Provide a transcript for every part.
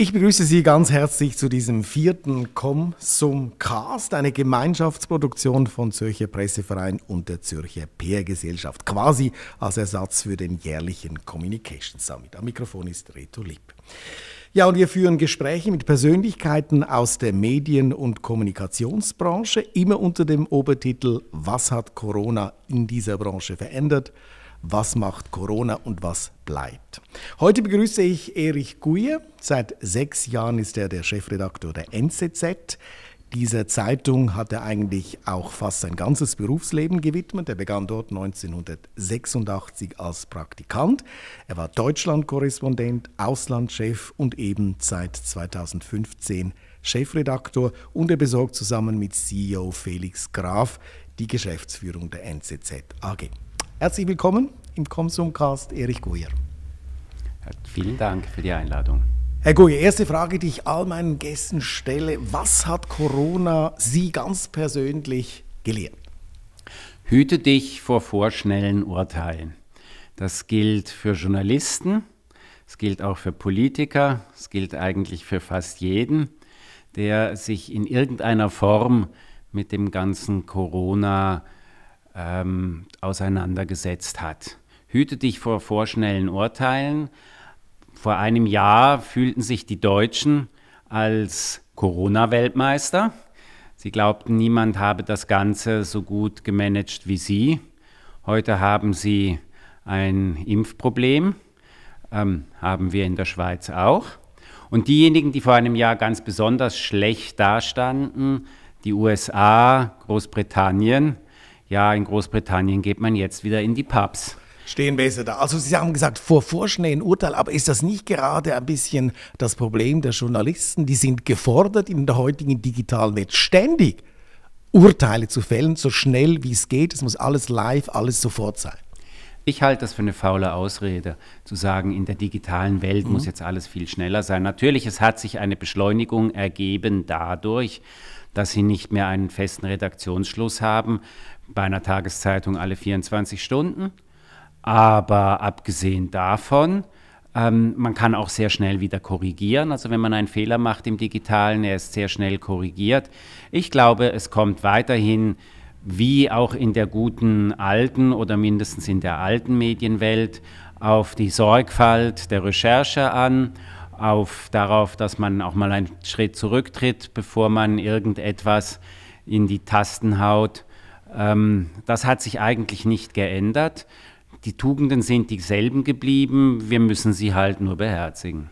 Ich begrüße Sie ganz herzlich zu diesem vierten Komm zum Cast, eine Gemeinschaftsproduktion von Zürcher Presseverein und der Zürcher Peer-Gesellschaft, quasi als Ersatz für den jährlichen Communication Summit. Am Mikrofon ist Reto Lipp. Ja, und wir führen Gespräche mit Persönlichkeiten aus der Medien- und Kommunikationsbranche, immer unter dem Obertitel Was hat Corona in dieser Branche verändert? was macht Corona und was bleibt. Heute begrüße ich Erich Guye. Seit sechs Jahren ist er der Chefredakteur der NZZ. Dieser Zeitung hat er eigentlich auch fast sein ganzes Berufsleben gewidmet. Er begann dort 1986 als Praktikant. Er war Deutschlandkorrespondent, Auslandschef und eben seit 2015 Chefredaktor und er besorgt zusammen mit CEO Felix Graf die Geschäftsführung der NZZ AG. Herzlich willkommen im Comsumcast, Erich Guyer. Vielen Dank für die Einladung. Herr Guyer, erste Frage, die ich all meinen Gästen stelle. Was hat Corona Sie ganz persönlich gelehrt? Hüte dich vor vorschnellen Urteilen. Das gilt für Journalisten, es gilt auch für Politiker, es gilt eigentlich für fast jeden, der sich in irgendeiner Form mit dem ganzen corona ähm, auseinandergesetzt hat. Hüte dich vor vorschnellen Urteilen. Vor einem Jahr fühlten sich die Deutschen als Corona-Weltmeister. Sie glaubten, niemand habe das Ganze so gut gemanagt wie sie. Heute haben sie ein Impfproblem, ähm, haben wir in der Schweiz auch. Und diejenigen, die vor einem Jahr ganz besonders schlecht dastanden, die USA, Großbritannien, ja, in Großbritannien geht man jetzt wieder in die Pubs. Stehen besser da. Also Sie haben gesagt, vor vorschnellen Urteil, aber ist das nicht gerade ein bisschen das Problem der Journalisten? Die sind gefordert in der heutigen digitalen Welt ständig Urteile zu fällen, so schnell wie es geht. Es muss alles live, alles sofort sein. Ich halte das für eine faule Ausrede, zu sagen, in der digitalen Welt mhm. muss jetzt alles viel schneller sein. Natürlich, es hat sich eine Beschleunigung ergeben dadurch, dass sie nicht mehr einen festen Redaktionsschluss haben, bei einer Tageszeitung alle 24 Stunden. Aber abgesehen davon, ähm, man kann auch sehr schnell wieder korrigieren. Also wenn man einen Fehler macht im digitalen, er ist sehr schnell korrigiert. Ich glaube, es kommt weiterhin, wie auch in der guten alten oder mindestens in der alten Medienwelt, auf die Sorgfalt der Recherche an, auf darauf, dass man auch mal einen Schritt zurücktritt, bevor man irgendetwas in die Tasten haut ähm, das hat sich eigentlich nicht geändert. Die Tugenden sind dieselben geblieben, wir müssen sie halt nur beherzigen.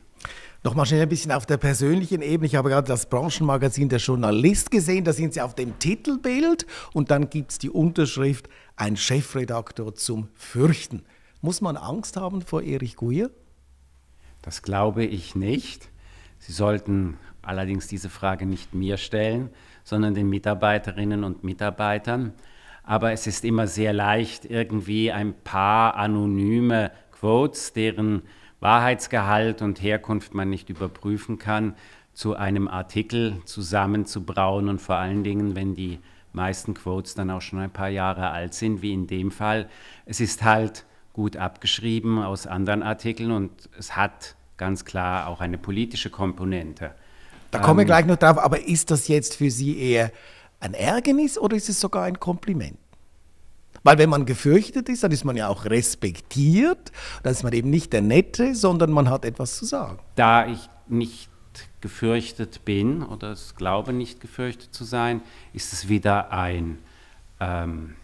Noch mal schnell ein bisschen auf der persönlichen Ebene. Ich habe gerade das Branchenmagazin der Journalist gesehen. Da sind Sie auf dem Titelbild und dann gibt es die Unterschrift Ein Chefredaktor zum Fürchten. Muss man Angst haben vor Erich Guyer? Das glaube ich nicht. Sie sollten allerdings diese Frage nicht mir stellen sondern den Mitarbeiterinnen und Mitarbeitern. Aber es ist immer sehr leicht, irgendwie ein paar anonyme Quotes, deren Wahrheitsgehalt und Herkunft man nicht überprüfen kann, zu einem Artikel zusammenzubrauen und vor allen Dingen, wenn die meisten Quotes dann auch schon ein paar Jahre alt sind, wie in dem Fall. Es ist halt gut abgeschrieben aus anderen Artikeln und es hat ganz klar auch eine politische Komponente. Da ähm, kommen wir gleich noch drauf. Aber ist das jetzt für Sie eher ein Ärgernis oder ist es sogar ein Kompliment? Weil wenn man gefürchtet ist, dann ist man ja auch respektiert. Dann ist man eben nicht der Nette, sondern man hat etwas zu sagen. Da ich nicht gefürchtet bin oder es glaube nicht gefürchtet zu sein, ist es weder ein ähm,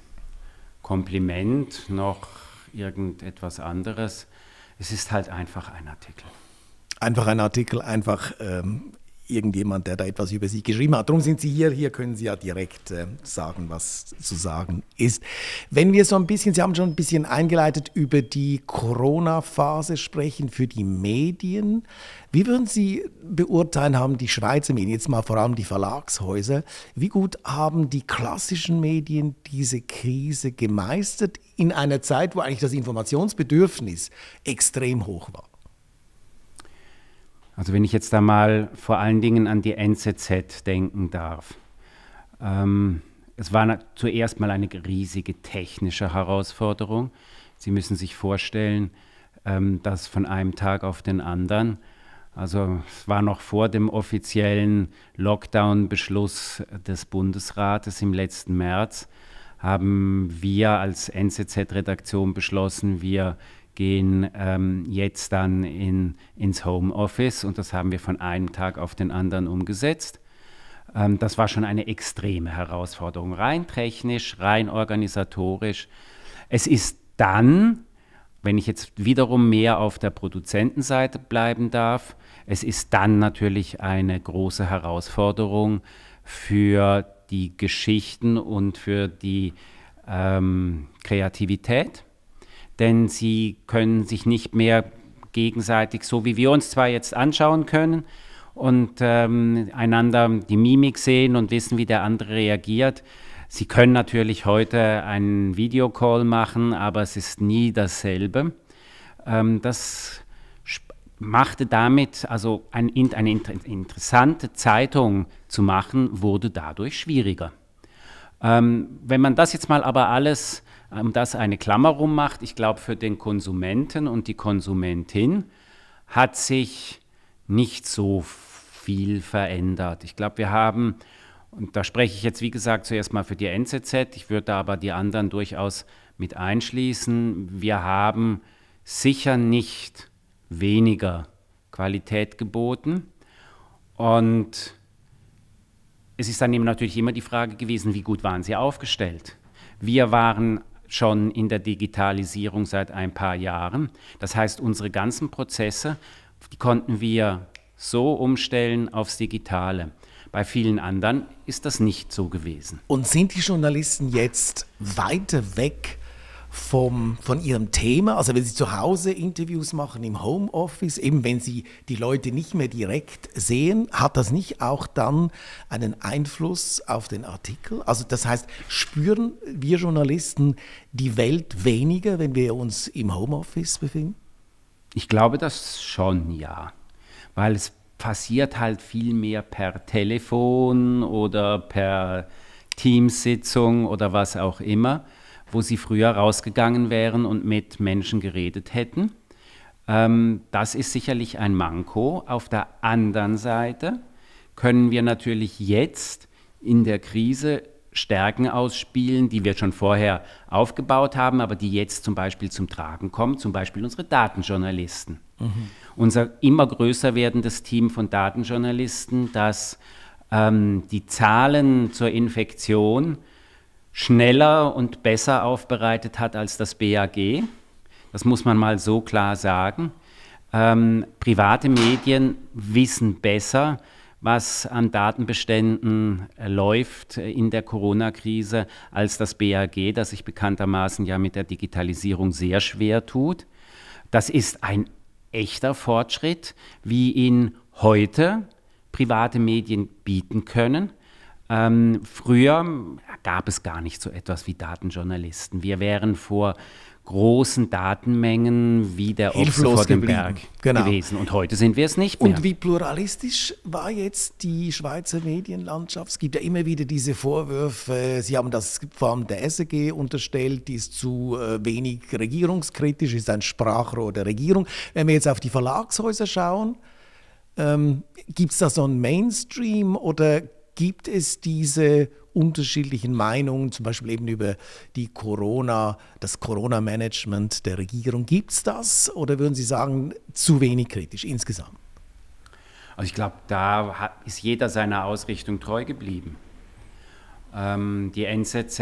Kompliment noch irgendetwas anderes. Es ist halt einfach ein Artikel. Einfach ein Artikel, einfach ähm, irgendjemand, der da etwas über Sie geschrieben hat. Darum sind Sie hier. Hier können Sie ja direkt äh, sagen, was zu sagen ist. Wenn wir so ein bisschen, Sie haben schon ein bisschen eingeleitet, über die Corona-Phase sprechen für die Medien. Wie würden Sie beurteilen, haben die Schweizer Medien, jetzt mal vor allem die Verlagshäuser, wie gut haben die klassischen Medien diese Krise gemeistert in einer Zeit, wo eigentlich das Informationsbedürfnis extrem hoch war? Also wenn ich jetzt da mal vor allen Dingen an die NZZ denken darf. Ähm, es war zuerst mal eine riesige technische Herausforderung. Sie müssen sich vorstellen, ähm, dass von einem Tag auf den anderen, also es war noch vor dem offiziellen Lockdown-Beschluss des Bundesrates im letzten März, haben wir als NZZ-Redaktion beschlossen, wir gehen ähm, jetzt dann in, ins Homeoffice und das haben wir von einem Tag auf den anderen umgesetzt. Ähm, das war schon eine extreme Herausforderung, rein technisch, rein organisatorisch. Es ist dann, wenn ich jetzt wiederum mehr auf der Produzentenseite bleiben darf, es ist dann natürlich eine große Herausforderung für die Geschichten und für die ähm, Kreativität denn sie können sich nicht mehr gegenseitig, so wie wir uns zwar jetzt anschauen können und ähm, einander die Mimik sehen und wissen, wie der andere reagiert. Sie können natürlich heute einen Videocall machen, aber es ist nie dasselbe. Ähm, das machte damit, also ein, eine inter interessante Zeitung zu machen, wurde dadurch schwieriger. Ähm, wenn man das jetzt mal aber alles um ähm, das eine Klammer rum macht, ich glaube, für den Konsumenten und die Konsumentin hat sich nicht so viel verändert. Ich glaube, wir haben, und da spreche ich jetzt, wie gesagt, zuerst mal für die NZZ, ich würde aber die anderen durchaus mit einschließen, wir haben sicher nicht weniger Qualität geboten. Und es ist dann eben natürlich immer die Frage gewesen, wie gut waren sie aufgestellt. Wir waren schon in der Digitalisierung seit ein paar Jahren. Das heißt, unsere ganzen Prozesse, die konnten wir so umstellen aufs Digitale. Bei vielen anderen ist das nicht so gewesen. Und sind die Journalisten jetzt weiter weg vom, von Ihrem Thema? Also wenn Sie zu Hause Interviews machen, im Homeoffice, eben wenn Sie die Leute nicht mehr direkt sehen, hat das nicht auch dann einen Einfluss auf den Artikel? Also das heißt, spüren wir Journalisten die Welt weniger, wenn wir uns im Homeoffice befinden? Ich glaube das schon, ja. Weil es passiert halt viel mehr per Telefon oder per Teamsitzung oder was auch immer wo sie früher rausgegangen wären und mit Menschen geredet hätten. Ähm, das ist sicherlich ein Manko. Auf der anderen Seite können wir natürlich jetzt in der Krise Stärken ausspielen, die wir schon vorher aufgebaut haben, aber die jetzt zum Beispiel zum Tragen kommen, zum Beispiel unsere Datenjournalisten. Mhm. Unser immer größer werdendes Team von Datenjournalisten, das ähm, die Zahlen zur Infektion schneller und besser aufbereitet hat als das BAG. Das muss man mal so klar sagen. Ähm, private Medien wissen besser, was an Datenbeständen äh, läuft äh, in der Corona-Krise als das BAG, das sich bekanntermaßen ja mit der Digitalisierung sehr schwer tut. Das ist ein echter Fortschritt, wie ihn heute private Medien bieten können. Ähm, früher hm, gab es gar nicht so etwas wie Datenjournalisten. Wir wären vor großen Datenmengen wie der Ochs vor dem Berg genau. gewesen. Und heute sind wir es nicht mehr. Und wie pluralistisch war jetzt die Schweizer Medienlandschaft? Es gibt ja immer wieder diese Vorwürfe, Sie haben das vor allem der SEG unterstellt, die ist zu äh, wenig regierungskritisch, ist ein Sprachrohr der Regierung. Wenn wir jetzt auf die Verlagshäuser schauen, ähm, gibt es da so einen Mainstream oder gibt es diese unterschiedlichen Meinungen, zum Beispiel eben über die Corona, das Corona-Management der Regierung. Gibt es das oder würden Sie sagen, zu wenig kritisch insgesamt? Also ich glaube, da ist jeder seiner Ausrichtung treu geblieben. Ähm, die NZZ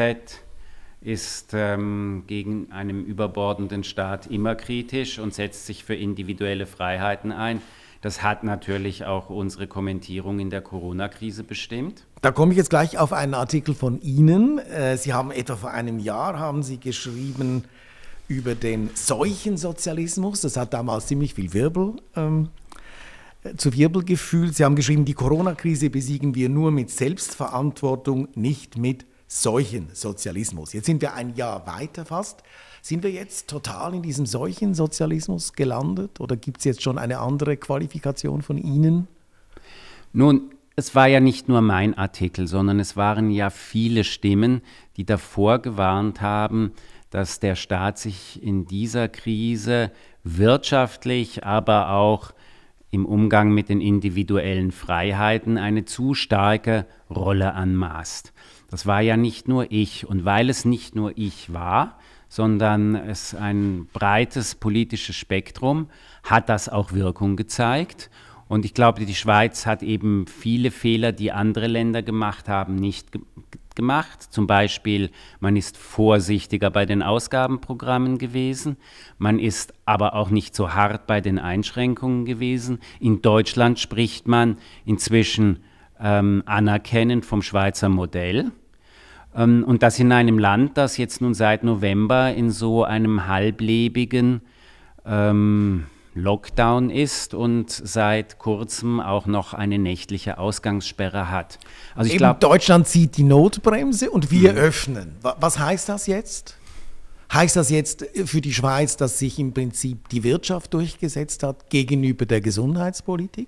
ist ähm, gegen einen überbordenden Staat immer kritisch und setzt sich für individuelle Freiheiten ein. Das hat natürlich auch unsere Kommentierung in der Corona-Krise bestimmt. Da komme ich jetzt gleich auf einen Artikel von Ihnen. Äh, Sie haben etwa vor einem Jahr haben Sie geschrieben über den Seuchensozialismus. Das hat damals ziemlich viel Wirbel ähm, äh, zu Wirbel gefühlt. Sie haben geschrieben, die Corona-Krise besiegen wir nur mit Selbstverantwortung, nicht mit Seuchensozialismus. Jetzt sind wir ein Jahr weiter fast. Sind wir jetzt total in diesem solchen Sozialismus gelandet oder gibt es jetzt schon eine andere Qualifikation von Ihnen? Nun, es war ja nicht nur mein Artikel, sondern es waren ja viele Stimmen, die davor gewarnt haben, dass der Staat sich in dieser Krise wirtschaftlich, aber auch im Umgang mit den individuellen Freiheiten eine zu starke Rolle anmaßt. Das war ja nicht nur ich. Und weil es nicht nur ich war, sondern es ist ein breites politisches Spektrum, hat das auch Wirkung gezeigt. Und ich glaube, die Schweiz hat eben viele Fehler, die andere Länder gemacht haben, nicht ge gemacht. Zum Beispiel, man ist vorsichtiger bei den Ausgabenprogrammen gewesen, man ist aber auch nicht so hart bei den Einschränkungen gewesen. In Deutschland spricht man inzwischen ähm, anerkennend vom Schweizer Modell. Ähm, und das in einem Land, das jetzt nun seit November in so einem halblebigen ähm, Lockdown ist und seit kurzem auch noch eine nächtliche Ausgangssperre hat. Also ich glaube, Deutschland zieht die Notbremse und wir mh. öffnen. Was heißt das jetzt? Heißt das jetzt äh, für die Schweiz, dass sich im Prinzip die Wirtschaft durchgesetzt hat gegenüber der Gesundheitspolitik?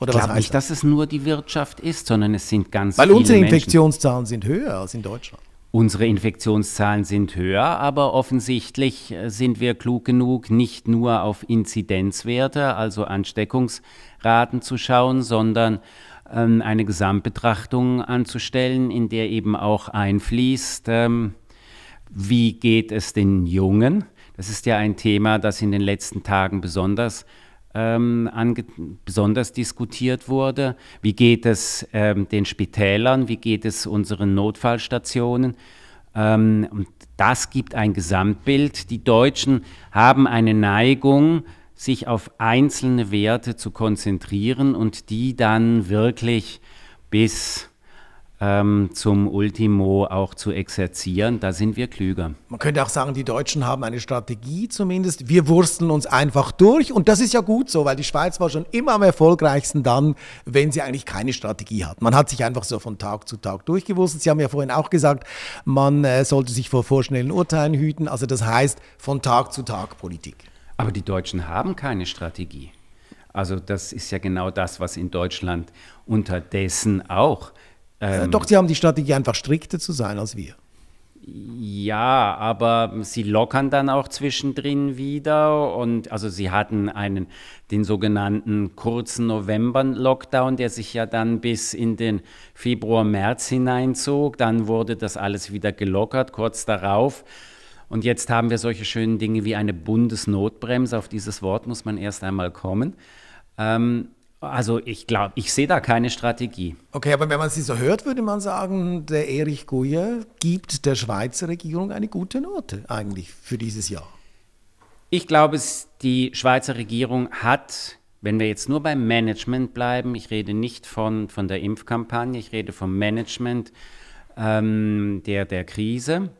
Oder ich glaube nicht, das? dass es nur die Wirtschaft ist, sondern es sind ganz Weil viele Weil unsere Infektionszahlen Menschen. sind höher als in Deutschland. Unsere Infektionszahlen sind höher, aber offensichtlich äh, sind wir klug genug, nicht nur auf Inzidenzwerte, also Ansteckungsraten zu schauen, sondern ähm, eine Gesamtbetrachtung anzustellen, in der eben auch einfließt, ähm, wie geht es den Jungen? Das ist ja ein Thema, das in den letzten Tagen besonders äh, ähm, besonders diskutiert wurde. Wie geht es ähm, den Spitälern? Wie geht es unseren Notfallstationen? Ähm, und das gibt ein Gesamtbild. Die Deutschen haben eine Neigung, sich auf einzelne Werte zu konzentrieren und die dann wirklich bis ähm, zum Ultimo auch zu exerzieren. Da sind wir klüger. Man könnte auch sagen, die Deutschen haben eine Strategie zumindest. Wir wursteln uns einfach durch und das ist ja gut so, weil die Schweiz war schon immer am erfolgreichsten dann, wenn sie eigentlich keine Strategie hat. Man hat sich einfach so von Tag zu Tag durchgewusst. Sie haben ja vorhin auch gesagt, man äh, sollte sich vor vorschnellen Urteilen hüten. Also das heißt von Tag zu Tag Politik. Aber die Deutschen haben keine Strategie. Also das ist ja genau das, was in Deutschland unterdessen auch äh, ähm, Doch, sie haben die Strategie, einfach strikter zu sein als wir. Ja, aber sie lockern dann auch zwischendrin wieder und also sie hatten einen den sogenannten kurzen November-Lockdown, der sich ja dann bis in den Februar, März hineinzog. Dann wurde das alles wieder gelockert, kurz darauf. Und jetzt haben wir solche schönen Dinge wie eine Bundesnotbremse. Auf dieses Wort muss man erst einmal kommen. Ähm, also ich glaube, ich sehe da keine Strategie. Okay, aber wenn man sie so hört, würde man sagen, der Erich Guyer gibt der Schweizer Regierung eine gute Note eigentlich für dieses Jahr. Ich glaube, die Schweizer Regierung hat, wenn wir jetzt nur beim Management bleiben, ich rede nicht von, von der Impfkampagne, ich rede vom Management ähm, der, der Krise,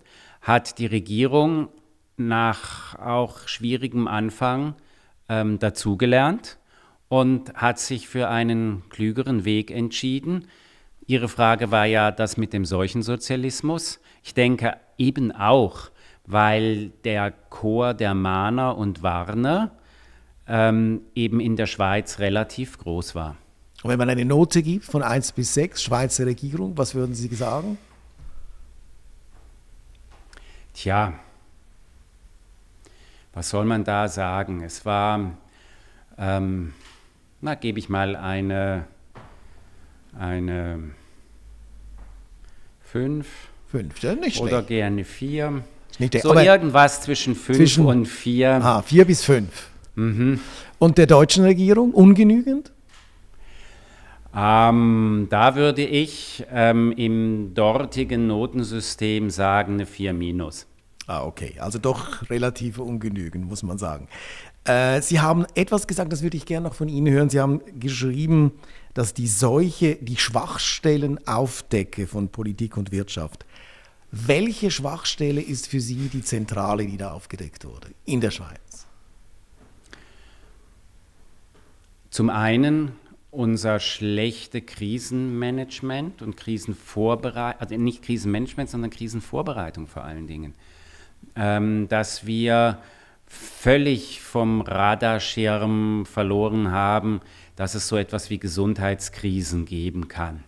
hat die Regierung nach auch schwierigem Anfang ähm, dazugelernt und hat sich für einen klügeren Weg entschieden. Ihre Frage war ja das mit dem Seuchensozialismus. Ich denke eben auch, weil der Chor der Mahner und Warner ähm, eben in der Schweiz relativ groß war. Und wenn man eine Note gibt von 1 bis 6, Schweizer Regierung, was würden Sie sagen? Tja, was soll man da sagen? Es war ähm, na, gebe ich mal eine, eine 5. 5, ja, nicht schlecht. Oder gerne 4. so irgendwas zwischen 5 und 4. Ah, 4 bis 5. Mhm. Und der deutschen Regierung ungenügend? Ähm, da würde ich ähm, im dortigen Notensystem sagen eine 4 minus. Ah, okay. Also doch relativ ungenügend, muss man sagen. Äh, Sie haben etwas gesagt, das würde ich gerne noch von Ihnen hören. Sie haben geschrieben, dass die Seuche die Schwachstellen aufdecke von Politik und Wirtschaft. Welche Schwachstelle ist für Sie die zentrale, die da aufgedeckt wurde in der Schweiz? Zum einen unser schlechte Krisenmanagement und Krisenvorbereitung, also nicht Krisenmanagement, sondern Krisenvorbereitung vor allen Dingen. Ähm, dass wir völlig vom Radarschirm verloren haben, dass es so etwas wie Gesundheitskrisen geben kann.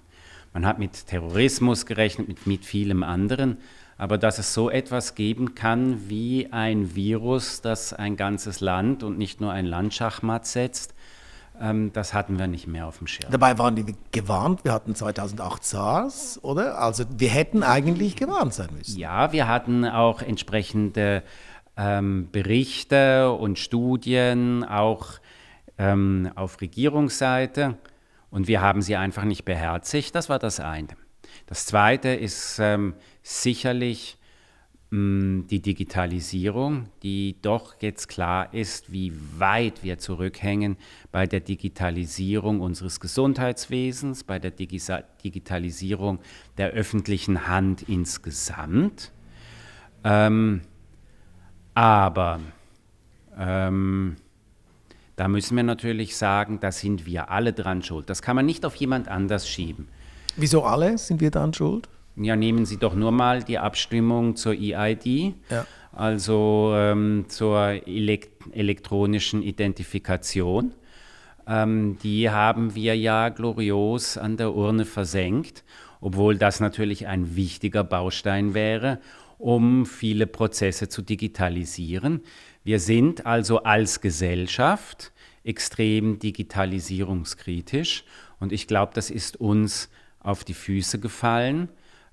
Man hat mit Terrorismus gerechnet, mit, mit vielem anderen, aber dass es so etwas geben kann wie ein Virus, das ein ganzes Land und nicht nur ein Landschachmatt Schachmatt setzt, ähm, das hatten wir nicht mehr auf dem Schirm. Dabei waren die gewarnt, wir hatten 2008 SARS, oder? Also wir hätten eigentlich gewarnt sein müssen. Ja, wir hatten auch entsprechende ähm, Berichte und Studien, auch ähm, auf Regierungsseite. Und wir haben sie einfach nicht beherzigt. Das war das eine. Das zweite ist ähm, sicherlich mh, mm, die Digitalisierung, die doch jetzt klar ist, wie weit wir zurückhängen bei der Digitalisierung unseres Gesundheitswesens, bei der Digisa Digitalisierung der öffentlichen Hand insgesamt. Ähm, aber ähm, da müssen wir natürlich sagen, da sind wir alle dran schuld. Das kann man nicht auf jemand anders schieben. Wieso alle sind wir dran schuld? Ja, nehmen Sie doch nur mal die Abstimmung zur EID, ja. also ähm, zur elekt elektronischen Identifikation. Ähm, die haben wir ja glorios an der Urne versenkt, obwohl das natürlich ein wichtiger Baustein wäre, um viele Prozesse zu digitalisieren. Wir sind also als Gesellschaft extrem digitalisierungskritisch und ich glaube, das ist uns auf die Füße gefallen,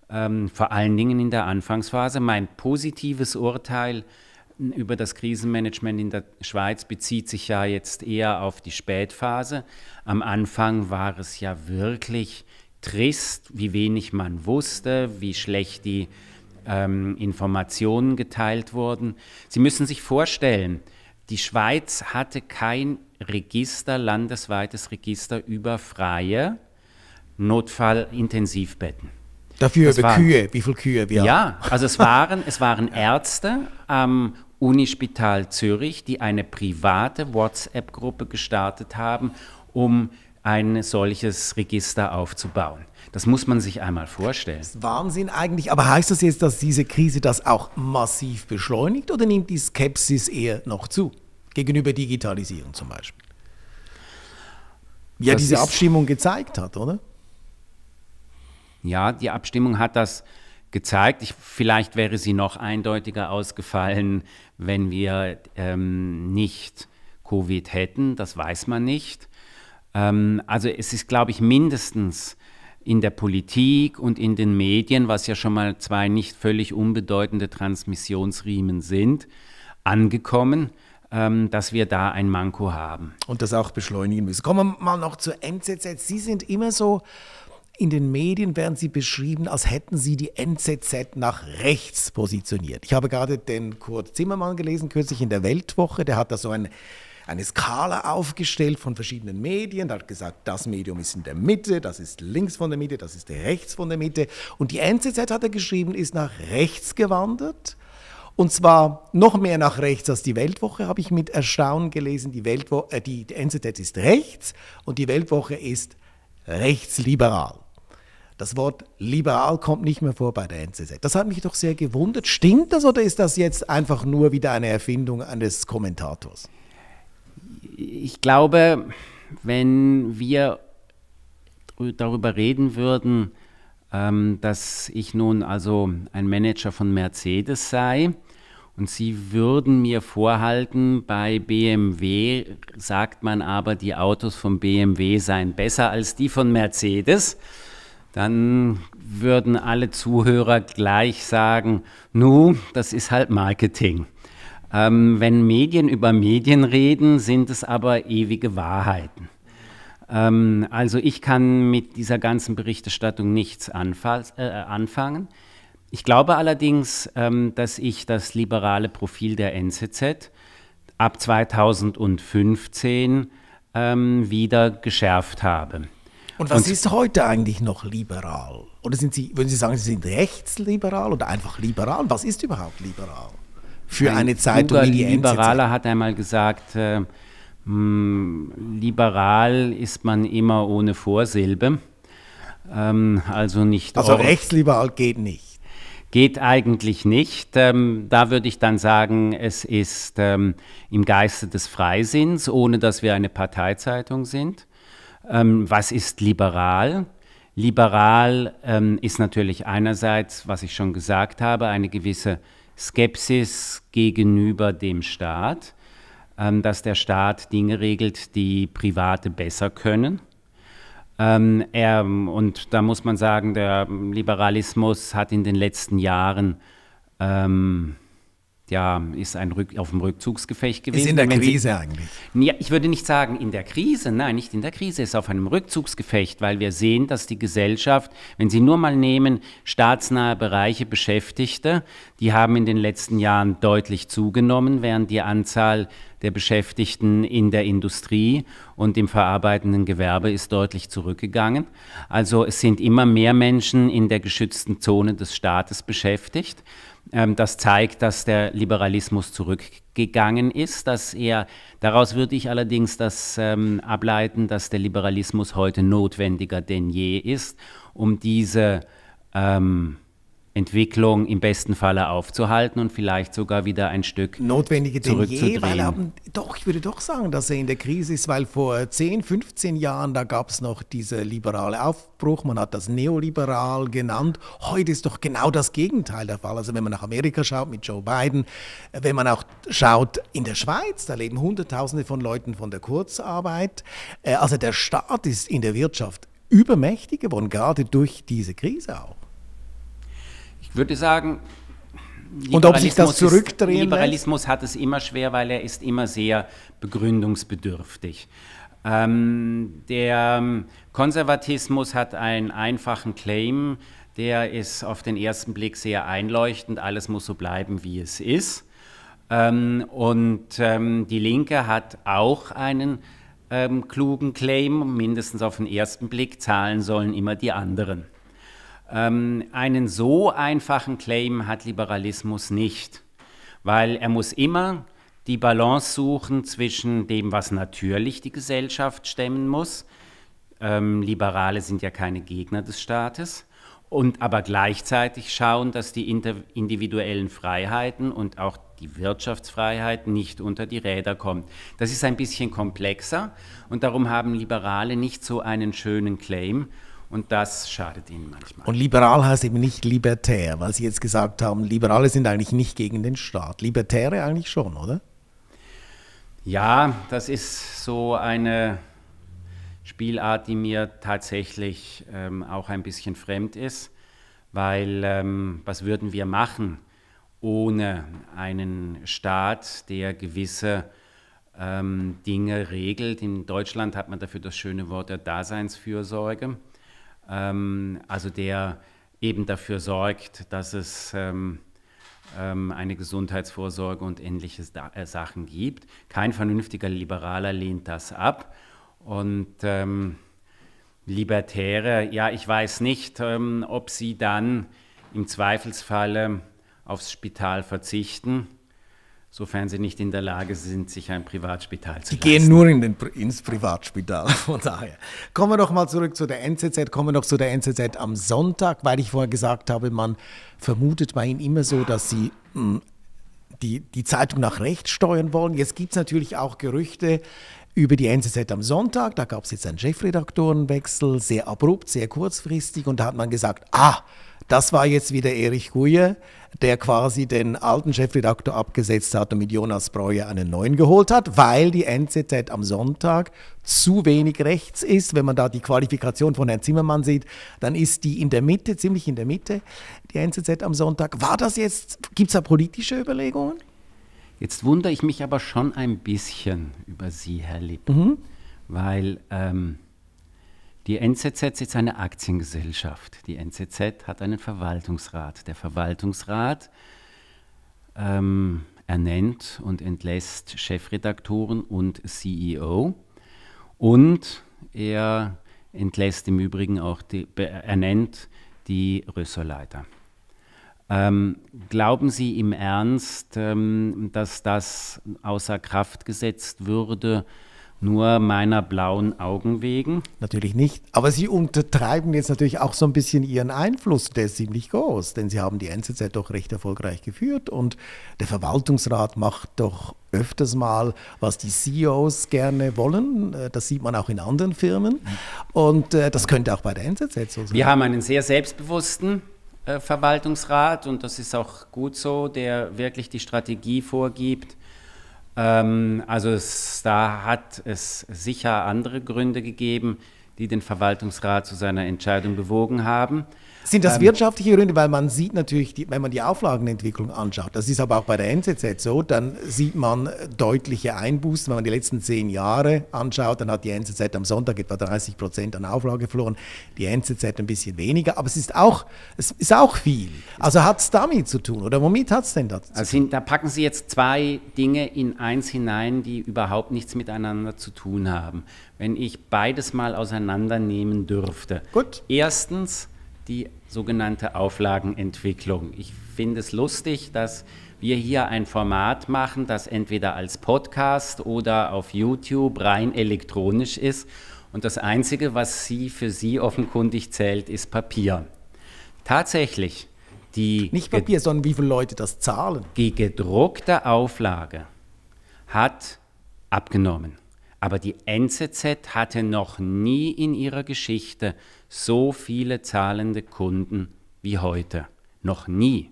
ähm, vor allen Dingen in der Anfangsphase. Mein positives Urteil über das Krisenmanagement in der Schweiz bezieht sich ja jetzt eher auf die Spätphase. Am Anfang war es ja wirklich trist, wie wenig man wusste, wie schlecht die ähm, Informationen geteilt wurden. Sie müssen sich vorstellen, die Schweiz hatte kein Register, landesweites Register über freie Notfallintensivbetten. Dafür das über waren, Kühe, wie viele Kühe wir Ja, also es waren, es waren Ärzte am Unispital Zürich, die eine private WhatsApp-Gruppe gestartet haben, um ein solches Register aufzubauen. Das muss man sich einmal vorstellen. Das ist Wahnsinn eigentlich. Aber heißt das jetzt, dass diese Krise das auch massiv beschleunigt oder nimmt die Skepsis eher noch zu? Gegenüber Digitalisierung zum Beispiel. Ja, das diese Abstimmung gezeigt hat, oder? Ja, die Abstimmung hat das gezeigt. Ich, vielleicht wäre sie noch eindeutiger ausgefallen, wenn wir ähm, nicht Covid hätten. Das weiß man nicht. Ähm, also es ist, glaube ich, mindestens in der Politik und in den Medien, was ja schon mal zwei nicht völlig unbedeutende Transmissionsriemen sind, angekommen, ähm, dass wir da ein Manko haben. Und das auch beschleunigen müssen. Kommen wir mal noch zur NZZ. Sie sind immer so in den Medien werden sie beschrieben, als hätten sie die NZZ nach rechts positioniert. Ich habe gerade den Kurt Zimmermann gelesen, kürzlich in der Weltwoche. Der hat da so ein eine Skala aufgestellt von verschiedenen Medien, Er hat gesagt, das Medium ist in der Mitte, das ist links von der Mitte, das ist rechts von der Mitte. Und die NZZ hat er geschrieben, ist nach rechts gewandert. Und zwar noch mehr nach rechts als die Weltwoche, habe ich mit Erstaunen gelesen. Die, Weltwo äh, die, die NZZ ist rechts und die Weltwoche ist rechtsliberal. Das Wort liberal kommt nicht mehr vor bei der NZZ. Das hat mich doch sehr gewundert. Stimmt das oder ist das jetzt einfach nur wieder eine Erfindung eines Kommentators? ich glaube, wenn wir darüber reden würden, ähm, dass ich nun also ein Manager von Mercedes sei und sie würden mir vorhalten, bei BMW sagt man aber, die Autos von BMW seien besser als die von Mercedes, dann würden alle Zuhörer gleich sagen, nu, das ist halt Marketing. Ähm, wenn Medien über Medien reden, sind es aber ewige Wahrheiten. Ähm, also ich kann mit dieser ganzen Berichterstattung nichts äh, anfangen. Ich glaube allerdings, ähm, dass ich das liberale Profil der NZZ ab 2015 ähm, wieder geschärft habe. Und was Und, ist heute eigentlich noch liberal? Oder sind Sie, würden Sie sagen, Sie sind rechtsliberal oder einfach liberal? Was ist überhaupt liberal? für ein eine Zeitung Kluger wie die Liberaler NZZ. hat einmal gesagt, äh, mh, mm, liberal ist man immer ohne Vorsilbe. Ähm, also nicht. Also rechtsliberal geht nicht. Geht eigentlich nicht. Ähm, da würde ich dann sagen, es ist ähm, im Geiste des Freisinns, ohne dass wir eine Parteizeitung sind. Ähm, was ist liberal? Liberal ähm, ist natürlich einerseits, was ich schon gesagt habe, eine gewisse Skepsis gegenüber dem Staat, ähm, dass der Staat Dinge regelt, die Private besser können. Ähm, er, und da muss man sagen, der Liberalismus hat in den letzten Jahren ähm, ja, ist ein Rück, auf dem Rückzugsgefecht gewesen. Ist in der Krise Sie, eigentlich? Ja, ich würde nicht sagen in der Krise, nein, nicht in der Krise, ist auf einem Rückzugsgefecht, weil wir sehen, dass die Gesellschaft, wenn Sie nur mal nehmen, staatsnahe Bereiche Beschäftigte, die haben in den letzten Jahren deutlich zugenommen, während die Anzahl der Beschäftigten in der Industrie und im verarbeitenden Gewerbe ist deutlich zurückgegangen. Also es sind immer mehr Menschen in der geschützten Zone des Staates beschäftigt. Ähm, das zeigt, dass der Liberalismus zurückgegangen ist, dass er, daraus würde ich allerdings das ähm, ableiten, dass der Liberalismus heute notwendiger denn je ist, um diese ähm, Entwicklung im besten Falle aufzuhalten und vielleicht sogar wieder ein Stück notwendiger denn je, weil er, doch ich würde doch sagen, dass er in der Krise ist, weil vor 10, 15 Jahren da gab es noch diese liberale Aufbruch, man hat das neoliberal genannt. Heute ist doch genau das Gegenteil der Fall. Also wenn man nach Amerika schaut mit Joe Biden, äh, wenn man auch schaut in der Schweiz, da leben Hunderttausende von Leuten von der Kurzarbeit. Äh, also der Staat ist in der Wirtschaft übermächtig geworden, gerade durch diese Krise auch. Ich würde sagen, und ob sich das zurückdrehen ist, Liberalismus hat es immer schwer, weil er ist immer sehr begründungsbedürftig. Ähm, der ähm, Konservatismus hat einen einfachen Claim, der ist auf den ersten Blick sehr einleuchtend, alles muss so bleiben, wie es ist. Ähm, und ähm, die Linke hat auch einen ähm, klugen Claim, mindestens auf den ersten Blick, zahlen sollen immer die anderen. Ähm, einen so einfachen Claim hat Liberalismus nicht, weil er muss immer die Balance suchen zwischen dem, was natürlich die Gesellschaft stemmen muss. Ähm, Liberale sind ja keine Gegner des Staates und aber gleichzeitig schauen, dass die individuellen Freiheiten und auch die Wirtschaftsfreiheit nicht unter die Räder kommt. Das ist ein bisschen komplexer und darum haben Liberale nicht so einen schönen Claim und das schadet ihnen manchmal. Und liberal heißt eben nicht libertär, weil Sie jetzt gesagt haben, Liberale sind eigentlich nicht gegen den Staat. Libertäre eigentlich schon, oder? Ja, das ist so eine Spielart, die mir tatsächlich ähm, auch ein bisschen fremd ist, weil ähm, was würden wir machen ohne einen Staat, der gewisse ähm, Dinge regelt? In Deutschland hat man dafür das schöne Wort der Daseinsfürsorge ähm, also der eben dafür sorgt, dass es ähm, ähm eine Gesundheitsvorsorge und ähnliche äh, Sachen gibt. Kein vernünftiger Liberaler lehnt das ab. Und ähm, Libertäre, ja, ich weiß nicht, ähm, ob sie dann im Zweifelsfalle aufs Spital verzichten sofern sie nicht in der Lage sind, sich ein Privatspital zu die leisten. gehen nur in den, ins Privatspital, von daher. Kommen wir doch mal zurück zu der NZZ, kommen wir noch zu der NZZ am Sonntag, weil ich vorher gesagt habe, man vermutet bei ihnen immer so, dass sie mh, hm, die, die Zeitung nach rechts steuern wollen. Jetzt gibt es natürlich auch Gerüchte, über die NZZ am Sonntag. Da gab es jetzt einen Chefredaktorenwechsel, sehr abrupt, sehr kurzfristig. Und da hat man gesagt, ah, das war jetzt wieder Erich Guyer, der quasi den alten Chefredaktor abgesetzt hat und mit Jonas Breuer einen neuen geholt hat, weil die NZZ am Sonntag zu wenig rechts ist. Wenn man da die Qualifikation von Herrn Zimmermann sieht, dann ist die in der Mitte, ziemlich in der Mitte, die NZZ am Sonntag. War das jetzt, gibt es da politische Überlegungen? Jetzt wundere ich mich aber schon ein bisschen über Sie, Herr Lipp, mhm. weil ähm, die NZZ ist jetzt eine Aktiengesellschaft. Die NZZ hat einen Verwaltungsrat. Der Verwaltungsrat ähm, ernennt und entlässt Chefredaktoren und CEO und er entlässt im Übrigen auch die, ernennt die Rösserleiter. Ähm, glauben Sie im Ernst, ähm, dass das außer Kraft gesetzt würde, nur meiner blauen Augen wegen? Natürlich nicht. Aber Sie untertreiben jetzt natürlich auch so ein bisschen Ihren Einfluss. Der ist ziemlich groß, denn Sie haben die NZZ doch recht erfolgreich geführt und der Verwaltungsrat macht doch öfters mal, was die CEOs gerne wollen. Äh, das sieht man auch in anderen Firmen. Und äh, das könnte auch bei der NZZ so sein. Wir haben einen sehr selbstbewussten äh, Verwaltungsrat und das ist auch gut so, der wirklich die Strategie vorgibt. Ähm, also es, da hat es sicher andere Gründe gegeben, die den Verwaltungsrat zu seiner Entscheidung bewogen haben. Sind das ähm, wirtschaftliche Gründe? Weil man sieht natürlich, die, wenn man die Auflagenentwicklung anschaut, das ist aber auch bei der NZZ so, dann sieht man deutliche Einbußen. Wenn man die letzten zehn Jahre anschaut, dann hat die NZZ am Sonntag etwa 30 Prozent an Auflage verloren, die NZZ ein bisschen weniger, aber es ist auch, es ist auch viel. Also hat es damit zu tun oder womit hat es denn dazu also sind, Da packen Sie jetzt zwei Dinge in eins hinein, die überhaupt nichts miteinander zu tun haben. Wenn ich beides mal auseinandernehmen dürfte. Gut. Erstens, die sogenannte Auflagenentwicklung. Ich finde es lustig, dass wir hier ein Format machen, das entweder als Podcast oder auf YouTube rein elektronisch ist. Und das Einzige, was Sie für Sie offenkundig zählt, ist Papier. Tatsächlich, die... Nicht Papier, sondern wie viele Leute das zahlen. Die gedruckte Auflage hat abgenommen. Aber die NZZ hatte noch nie in ihrer Geschichte so viele zahlende Kunden wie heute. Noch nie.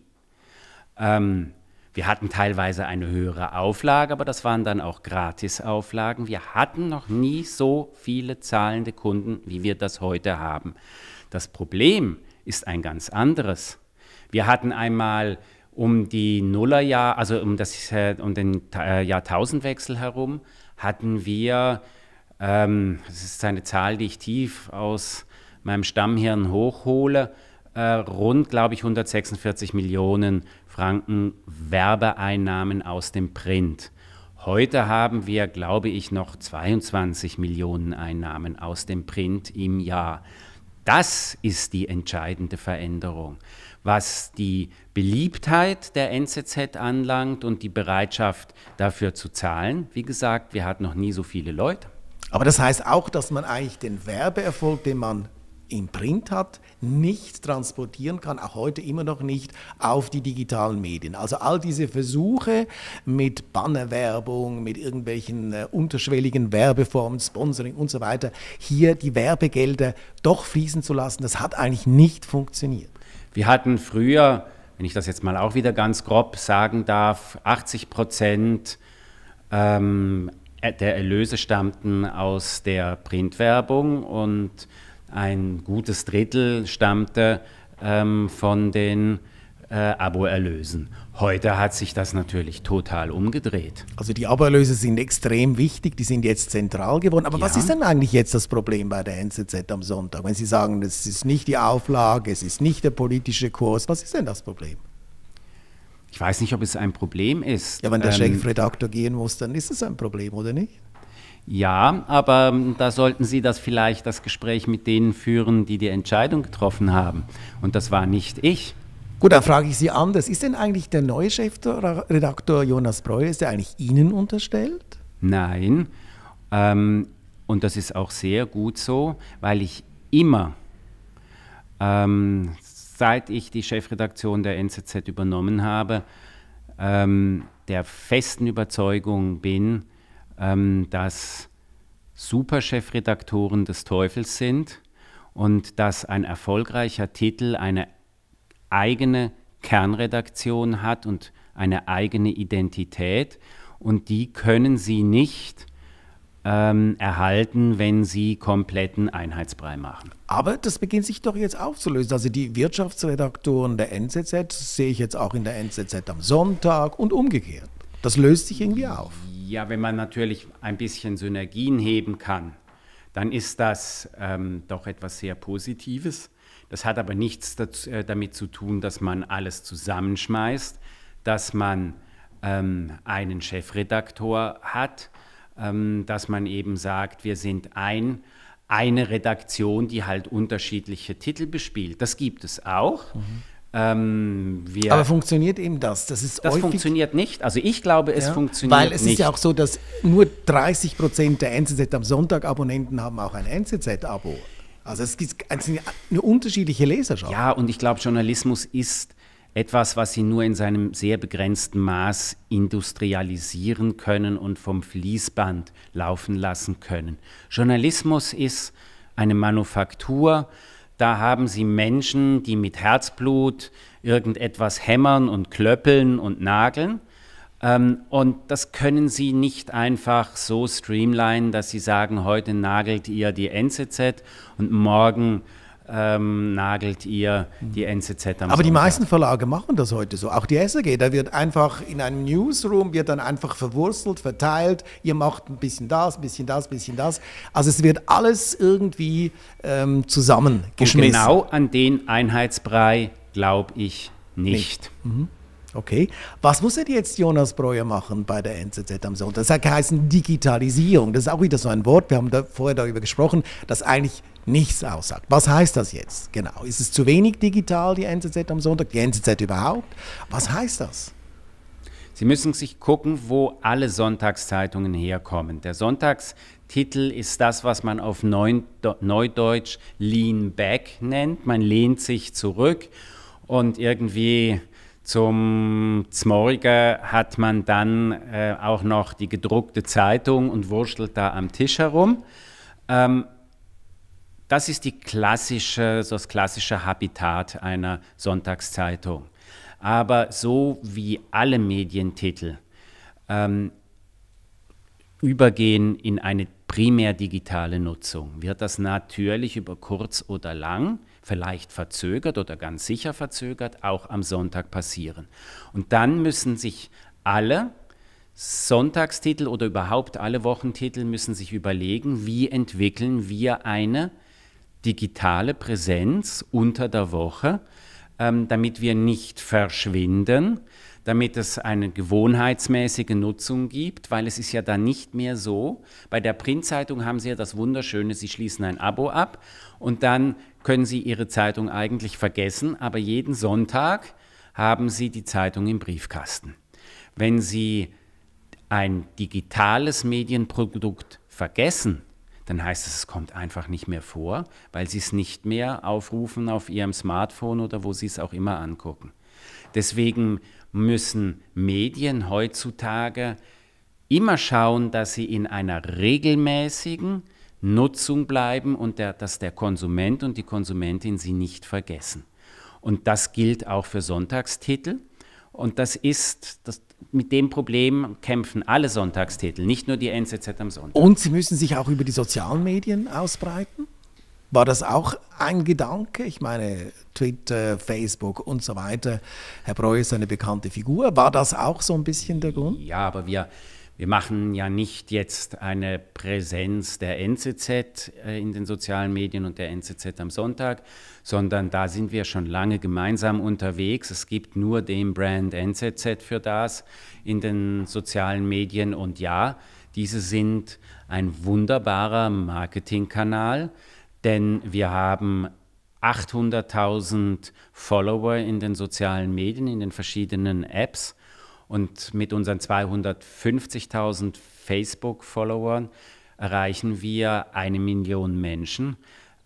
Ähm, wir hatten teilweise eine höhere Auflage, aber das waren dann auch Gratisauflagen. Wir hatten noch nie so viele zahlende Kunden, wie wir das heute haben. Das Problem ist ein ganz anderes. Wir hatten einmal um die Nullerjahr, also um, das, äh, um den äh, Jahrtausendwechsel herum, hatten wir, ähm, das ist eine Zahl, die ich tief aus meinem Stammhirn hochhole, äh, rund, glaube ich, 146 Millionen Franken Werbeeinnahmen aus dem Print. Heute haben wir, glaube ich, noch 22 Millionen Einnahmen aus dem Print im Jahr. Das ist die entscheidende Veränderung was die Beliebtheit der NZZ anlangt und die Bereitschaft dafür zu zahlen. Wie gesagt, wir hatten noch nie so viele Leute. Aber das heißt auch, dass man eigentlich den Werbeerfolg, den man im Print hat, nicht transportieren kann, auch heute immer noch nicht, auf die digitalen Medien. Also all diese Versuche mit Bannerwerbung, mit irgendwelchen äh, unterschwelligen Werbeformen, Sponsoring und so weiter, hier die Werbegelder doch fließen zu lassen, das hat eigentlich nicht funktioniert. Wir hatten früher, wenn ich das jetzt mal auch wieder ganz grob sagen darf, 80 Prozent ähm, äh, der Erlöse stammten aus der Printwerbung und ein gutes Drittel stammte ähm, von den äh, abo Heute hat sich das natürlich total umgedreht. Also die Aberlöse sind extrem wichtig, die sind jetzt zentral geworden. Aber ja. was ist denn eigentlich jetzt das Problem bei der NZZ am Sonntag? Wenn Sie sagen, es ist nicht die Auflage, es ist nicht der politische Kurs, was ist denn das Problem? Ich weiß nicht, ob es ein Problem ist. Ja, wenn der ähm, Chefredakteur gehen muss, dann ist es ein Problem, oder nicht? Ja, aber ähm, da sollten Sie das vielleicht das Gespräch mit denen führen, die die Entscheidung getroffen haben. Und das war nicht ich. Gut, dann frage ich Sie anders. Ist denn eigentlich der neue Chefredaktor Jonas Breuer, ist er eigentlich Ihnen unterstellt? Nein. Ähm, und das ist auch sehr gut so, weil ich immer, ähm, seit ich die Chefredaktion der NZZ übernommen habe, ähm, der festen Überzeugung bin, ähm, dass Superchefredaktoren des Teufels sind und dass ein erfolgreicher Titel eine eigene Kernredaktion hat und eine eigene Identität. Und die können Sie nicht ähm, erhalten, wenn Sie kompletten Einheitsbrei machen. Aber das beginnt sich doch jetzt aufzulösen. Also die Wirtschaftsredaktoren der NZZ sehe ich jetzt auch in der NZZ am Sonntag und umgekehrt. Das löst sich irgendwie auf. Ja, wenn man natürlich ein bisschen Synergien heben kann, dann ist das ähm, doch etwas sehr Positives. Das hat aber nichts äh, damit zu tun, dass man alles zusammenschmeißt, dass man ähm, einen Chefredaktor hat, ähm, dass man eben sagt, wir sind ein, eine Redaktion, die halt unterschiedliche Titel bespielt. Das gibt es auch. Mhm. Ähm, Aber funktioniert eben das? Das, ist das funktioniert nicht. Also ich glaube, es ja, funktioniert nicht. Weil es nicht. ist ja auch so, dass nur 30 Prozent der NZZ am Sonntag Abonnenten haben auch ein NZZ-Abo. Also es gibt eine unterschiedliche Leserschaft. Ja, und ich glaube, Journalismus ist etwas, was sie nur in seinem sehr begrenzten Maß industrialisieren können und vom Fließband laufen lassen können. Journalismus ist eine Manufaktur, da haben sie Menschen, die mit Herzblut irgendetwas hämmern und klöppeln und nageln. Ähm, und das können Sie nicht einfach so streamlinen, dass Sie sagen, heute nagelt ihr die NZZ und morgen ähm, nagelt ihr die NZZ am Aber Sonntag. die meisten Verlage machen das heute so. Auch die SAG, da wird einfach in einem Newsroom, wird dann einfach verwurzelt, verteilt. Ihr macht ein bisschen das, ein bisschen das, ein bisschen das. Also es wird alles irgendwie ähm, zusammengeschmissen. Und genau an den Einheitsbrei glaube ich nicht. nicht. Mhm. Okay. Was muss denn jetzt Jonas Breuer machen bei der NZZ am Sonntag? Das hat geheißen Digitalisierung. Das ist auch wieder so ein Wort. Wir haben da vorher darüber gesprochen, dass eigentlich nichts aussagt. Was heißt das jetzt? Genau. Ist es zu wenig digital, die NZZ am Sonntag? Die NZZ überhaupt? Was heißt das? Sie müssen sich gucken, wo alle Sonntagszeitungen herkommen. Der Sonntagstitel ist das, was man auf Neudeutsch Lean Back nennt. Man lehnt sich zurück und irgendwie zum, Morgen hat man dann äh, auch noch die gedruckte Zeitung und wurstelt da am Tisch herum. Ähm, das ist die klassische, so das klassische Habitat einer Sonntagszeitung. Aber so wie alle Medientitel ähm, übergehen in eine primär digitale Nutzung, wird das natürlich über kurz oder lang vielleicht verzögert oder ganz sicher verzögert, auch am Sonntag passieren. Und dann müssen sich alle Sonntagstitel oder überhaupt alle Wochentitel müssen sich überlegen, wie entwickeln wir eine digitale Präsenz unter der Woche, ähm, damit wir nicht verschwinden, damit es eine gewohnheitsmäßige Nutzung gibt, weil es ist ja dann nicht mehr so. Bei der Printzeitung haben Sie ja das Wunderschöne, Sie schließen ein Abo ab und dann können Sie Ihre Zeitung eigentlich vergessen, aber jeden Sonntag haben Sie die Zeitung im Briefkasten. Wenn Sie ein digitales Medienprodukt vergessen, dann heißt es, es kommt einfach nicht mehr vor, weil Sie es nicht mehr aufrufen auf Ihrem Smartphone oder wo Sie es auch immer angucken. Deswegen müssen Medien heutzutage immer schauen, dass sie in einer regelmäßigen Nutzung bleiben und der, dass der Konsument und die Konsumentin sie nicht vergessen. Und das gilt auch für Sonntagstitel. Und das ist, das, mit dem Problem kämpfen alle Sonntagstitel, nicht nur die NZZ am Sonntag. Und sie müssen sich auch über die sozialen Medien ausbreiten? War das auch ein Gedanke? Ich meine, Twitter, Facebook und so weiter. Herr Breu ist eine bekannte Figur. War das auch so ein bisschen der Grund? Ja, aber wir, wir machen ja nicht jetzt eine Präsenz der NZZ äh, in den sozialen Medien und der NZZ am Sonntag, sondern da sind wir schon lange gemeinsam unterwegs. Es gibt nur den Brand NZZ für das in den sozialen Medien. Und ja, diese sind ein wunderbarer Marketingkanal denn wir haben 800.000 Follower in den sozialen Medien, in den verschiedenen Apps und mit unseren 250.000 Facebook-Followern erreichen wir eine Million Menschen.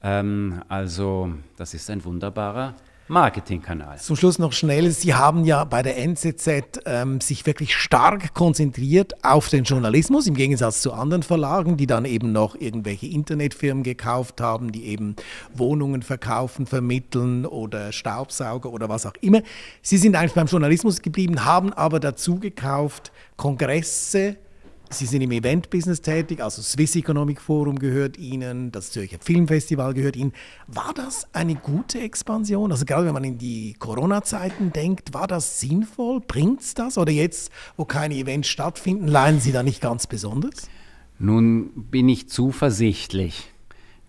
Ähm, also das ist ein wunderbarer Marketingkanal. Zum Schluss noch schnell, Sie haben ja bei der NZZ ähm, sich wirklich stark konzentriert auf den Journalismus, im Gegensatz zu anderen Verlagen, die dann eben noch irgendwelche Internetfirmen gekauft haben, die eben Wohnungen verkaufen, vermitteln oder Staubsauger oder was auch immer. Sie sind eigentlich beim Journalismus geblieben, haben aber dazu gekauft Kongresse, Sie sind im Event-Business tätig, also Swiss Economic Forum gehört Ihnen, das Zürcher Filmfestival gehört Ihnen. War das eine gute Expansion? Also gerade wenn man in die Corona-Zeiten denkt, war das sinnvoll? Bringt es das? Oder jetzt, wo keine Events stattfinden, leiden Sie da nicht ganz besonders? Nun bin ich zuversichtlich.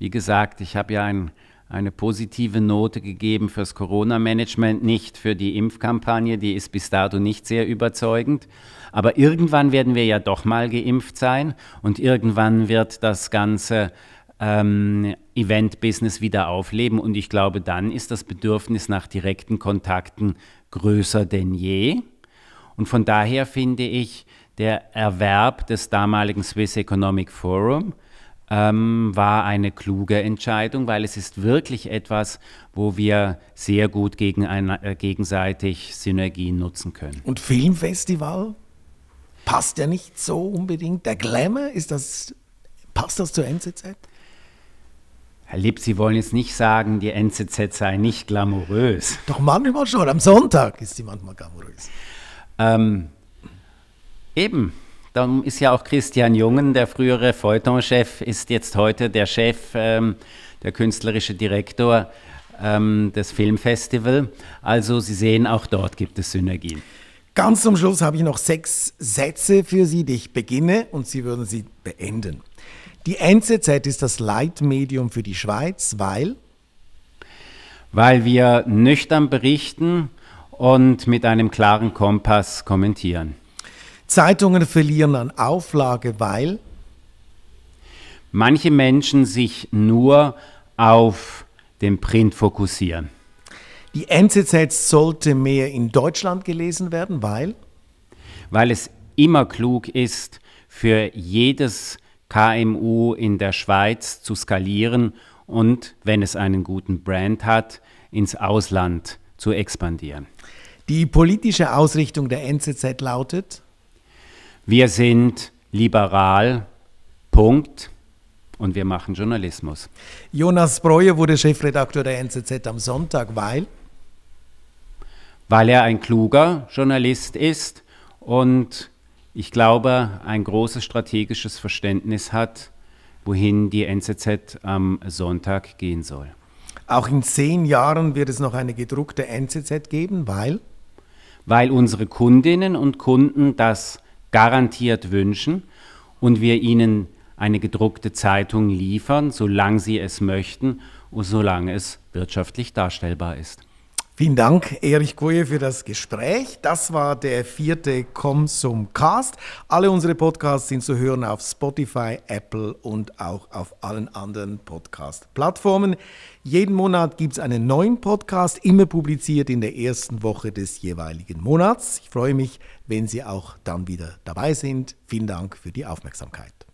Wie gesagt, ich habe ja ein eine positive Note gegeben fürs Corona-Management, nicht für die Impfkampagne, die ist bis dato nicht sehr überzeugend. Aber irgendwann werden wir ja doch mal geimpft sein und irgendwann wird das Ganze ähm, Event-Business wieder aufleben und ich glaube, dann ist das Bedürfnis nach direkten Kontakten größer denn je. Und von daher finde ich, der Erwerb des damaligen Swiss Economic Forum ähm, war eine kluge Entscheidung, weil es ist wirklich etwas, wo wir sehr gut gegen ein, äh, gegenseitig Synergien nutzen können. Und Filmfestival passt ja nicht so unbedingt. Der Glamour, ist das, passt das zur NZZ? Herr Lipp, Sie wollen jetzt nicht sagen, die NZZ sei nicht glamourös. Doch manchmal schon, am Sonntag ist sie manchmal glamourös. Ähm, eben, dann ist ja auch Christian Jungen, der frühere Feuilleton-Chef, ist jetzt heute der Chef, ähm, der künstlerische Direktor ähm, des Filmfestival. Also Sie sehen, auch dort gibt es Synergien. Ganz zum Schluss habe ich noch sechs Sätze für Sie, die ich beginne und Sie würden sie beenden. Die NZZ ist das Leitmedium für die Schweiz, weil? Weil wir nüchtern berichten und mit einem klaren Kompass kommentieren. Zeitungen verlieren an Auflage, weil manche Menschen sich nur auf den Print fokussieren. Die NZZ sollte mehr in Deutschland gelesen werden, weil? Weil es immer klug ist, für jedes KMU in der Schweiz zu skalieren und, wenn es einen guten Brand hat, ins Ausland zu expandieren. Die politische Ausrichtung der NZZ lautet? Wir sind liberal, Punkt. Und wir machen Journalismus. Jonas Breuer wurde Chefredakteur der NZZ am Sonntag, weil? Weil er ein kluger Journalist ist und ich glaube, ein großes strategisches Verständnis hat, wohin die NZZ am Sonntag gehen soll. Auch in zehn Jahren wird es noch eine gedruckte NZZ geben, weil? Weil unsere Kundinnen und Kunden das garantiert wünschen und wir ihnen eine gedruckte Zeitung liefern, solange sie es möchten und solange es wirtschaftlich darstellbar ist. Vielen Dank, Erich Goje, für das Gespräch. Das war der vierte Komm zum Cast. Alle unsere Podcasts sind zu hören auf Spotify, Apple und auch auf allen anderen Podcast-Plattformen. Jeden Monat gibt es einen neuen Podcast, immer publiziert in der ersten Woche des jeweiligen Monats. Ich freue mich, wenn Sie auch dann wieder dabei sind. Vielen Dank für die Aufmerksamkeit.